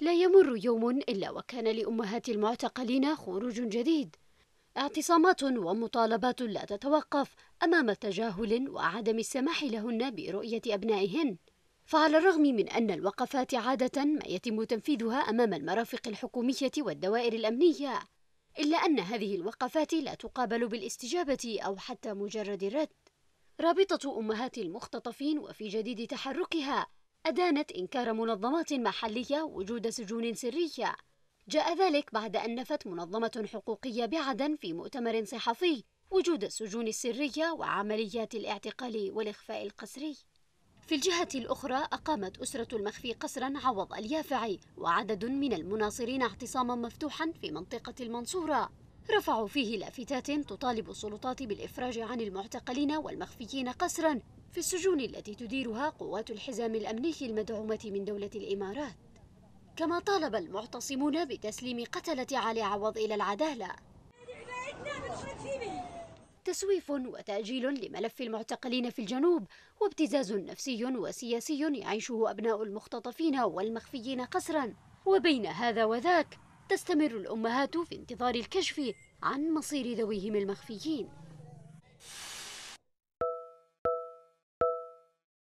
لا يمر يوم إلا وكان لأمهات المعتقلين خروج جديد اعتصامات ومطالبات لا تتوقف أمام تجاهل وعدم السماح لهن برؤية أبنائهن فعلى الرغم من أن الوقفات عادة ما يتم تنفيذها أمام المرافق الحكومية والدوائر الأمنية إلا أن هذه الوقفات لا تقابل بالاستجابة أو حتى مجرد الرد رابطة أمهات المختطفين وفي جديد تحركها أدانت إنكار منظمات محلية وجود سجون سرية جاء ذلك بعد أن نفت منظمة حقوقية بعدن في مؤتمر صحفي وجود السجون السرية وعمليات الاعتقال والإخفاء القسري في الجهة الأخرى أقامت أسرة المخفي قصرا عوض اليافعي وعدد من المناصرين اعتصاما مفتوحا في منطقة المنصورة رفعوا فيه لافتات تطالب السلطات بالإفراج عن المعتقلين والمخفيين قسرا في السجون التي تديرها قوات الحزام الأمني المدعومة من دولة الإمارات كما طالب المعتصمون بتسليم قتلة علي عوض إلى العدالة تسويف وتأجيل لملف المعتقلين في الجنوب وابتزاز نفسي وسياسي يعيشه أبناء المختطفين والمخفيين قسرا وبين هذا وذاك تستمر الأمهات في انتظار الكشف عن مصير ذويهم المخفيين